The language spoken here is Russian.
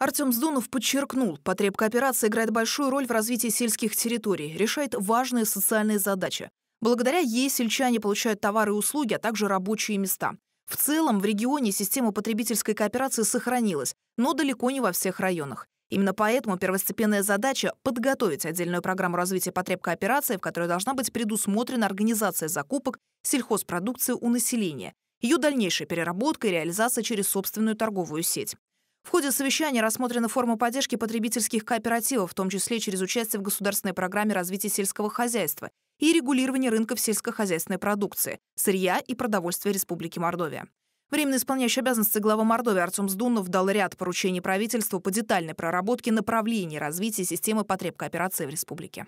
Артем Сдунов подчеркнул, потребка операции играет большую роль в развитии сельских территорий, решает важные социальные задачи. Благодаря ей сельчане получают товары и услуги, а также рабочие места. В целом в регионе система потребительской кооперации сохранилась, но далеко не во всех районах. Именно поэтому первостепенная задача – подготовить отдельную программу развития потреб кооперации, в которой должна быть предусмотрена организация закупок сельхозпродукции у населения, ее дальнейшая переработка и реализация через собственную торговую сеть. В ходе совещания рассмотрена форма поддержки потребительских кооперативов, в том числе через участие в государственной программе развития сельского хозяйства и регулирование рынков сельскохозяйственной продукции, сырья и продовольствия Республики Мордовия. Временно исполняющий обязанности глава Мордовии Артем Сдунов дал ряд поручений правительству по детальной проработке направлений развития системы потреб кооперации в республике.